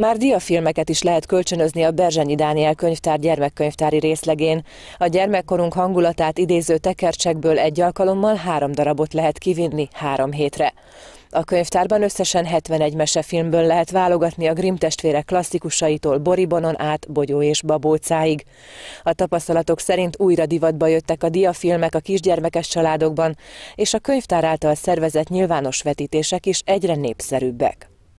Már diafilmeket is lehet kölcsönözni a Berzsenyi Dániel könyvtár gyermekkönyvtári részlegén. A gyermekkorunk hangulatát idéző tekercsekből egy alkalommal három darabot lehet kivinni három hétre. A könyvtárban összesen 71 mesefilmből lehet válogatni a Grimm testvérek klasszikusaitól Boribonon át Bogyó és Babócáig. A tapasztalatok szerint újra divatba jöttek a diafilmek a kisgyermekes családokban, és a könyvtár által szervezett nyilvános vetítések is egyre népszerűbbek.